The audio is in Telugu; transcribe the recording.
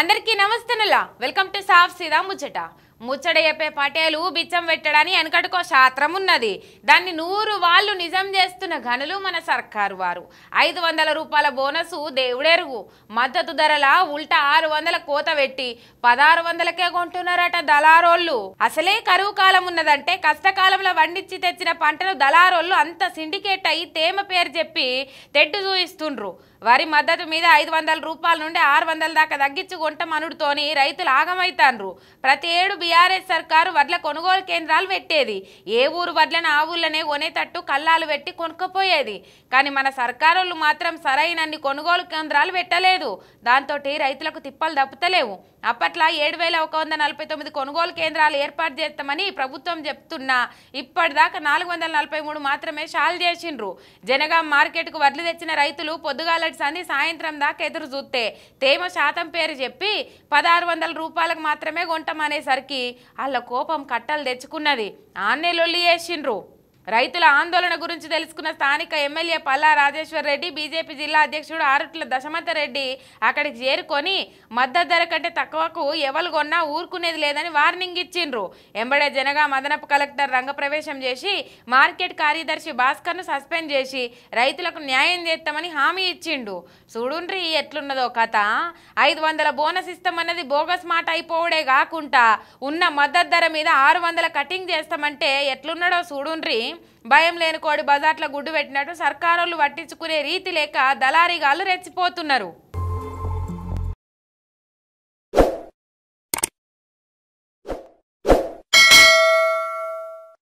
అందరికీ నమస్తే నల్లా వెల్కమ్ టు సాఫ్ సీదా ముచ్చట ముచ్చట చెప్పే పటేలు బిచ్చం పెట్టడని వెనకటికో శాస్త్రం ఉన్నది దాన్ని నూరు వాళ్ళు నిజం చేస్తున్న గనులు మన సర్కారు వారు ఐదు వందల రూపాయల బోనసు దేవుడెరుగు మద్దతు ధరల ఉల్టా ఆరు వందల కోత పెట్టి పదహారు వందలకే కొంటున్నారట దళారోళ్ళు అసలే కరువు కాలం ఉన్నదంటే కష్టకాలంలో వండించి తెచ్చిన పంటను దళారోళ్ళు అంత సిండికేట్ అయి తేమ పేరు చెప్పి తెడ్డు చూయిస్తుండ్రు వరి మద్దతు మీద ఐదు వందల రూపాయల నుండి ఆరు వందల దాకా తగ్గించుకుంటాం అనుడితోని రైతులు ఆగమవుతాండ్రు ప్రతి ఏడు బీఆర్ఎస్ సర్కారు వడ్ల కొనుగోలు కేంద్రాలు పెట్టేది ఏ ఊరు వడ్లను ఆ ఊళ్ళనే కొనేటట్టు కళ్ళాలు పెట్టి కొనుక్కపోయేది కానీ మన సర్కారులు మాత్రం సరైనన్ని కొనుగోలు కేంద్రాలు పెట్టలేదు దాంతో రైతులకు తిప్పలు దప్పుతలేవు అప్పట్లో ఏడు వేల ఒక వంద నలభై తొమ్మిది కొనుగోలు కేంద్రాలు ఏర్పాటు చేస్తామని ప్రభుత్వం చెప్తున్నా ఇప్పటిదాకా నాలుగు వందల నలభై మూడు మాత్రమే షాల్ చేసిండ్రు జనగాం మార్కెట్కు వడ్లు తెచ్చిన రైతులు పొద్దుగాలటి సంది సాయంత్రం దాకా ఎదురు చూస్తే తేమ శాతం పేరు చెప్పి పదహారు వందల రూపాయలకు మాత్రమే కొంటామనేసరికి వాళ్ళ కోపం కట్టలు తెచ్చుకున్నది ఆన్నే లొల్లి చేసిండ్రు రైతుల ఆందోళన గురించి తెలుసుకున్న స్థానిక ఎమ్మెల్యే పల్లా రాజేశ్వర్ రెడ్డి బీజేపీ జిల్లా అధ్యక్షుడు ఆరుట్ల దశమత రెడ్డి అక్కడికి చేరుకొని మద్దతు ధర కంటే తక్కువకు ఎవరు కొన్నా ఊరుకునేది లేదని వార్నింగ్ ఇచ్చిండ్రు ఎంబడే జనగా మదనపు కలెక్టర్ రంగప్రవేశం చేసి మార్కెట్ కార్యదర్శి భాస్కర్ను సస్పెండ్ చేసి రైతులకు న్యాయం చేస్తామని హామీ ఇచ్చిండు చూడుండ్రి ఎట్లున్నదో కథ ఐదు వందల బోనస్ ఇస్తామన్నది బోగస్ మాట అయిపోవడే కాకుండా ఉన్న మద్దతు ధర మీద ఆరు వందల కటింగ్ చేస్తామంటే ఎట్లున్నాడో చూడుండ్రీ భయం లేని కోడి బజార్ల గుడ్డు పెట్టినట్టు సర్కారులు పట్టించుకునే రీతి లేక దళారీగాళ్ళు రెచ్చిపోతున్నారు